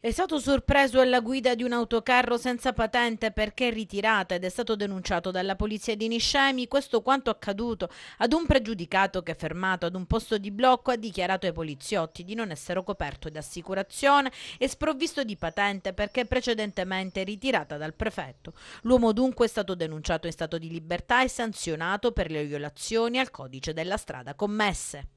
È stato sorpreso alla guida di un autocarro senza patente perché ritirata ed è stato denunciato dalla polizia di Niscemi questo quanto accaduto ad un pregiudicato che fermato ad un posto di blocco ha dichiarato ai poliziotti di non essere coperto di assicurazione e sprovvisto di patente perché precedentemente ritirata dal prefetto. L'uomo dunque è stato denunciato in stato di libertà e sanzionato per le violazioni al codice della strada commesse.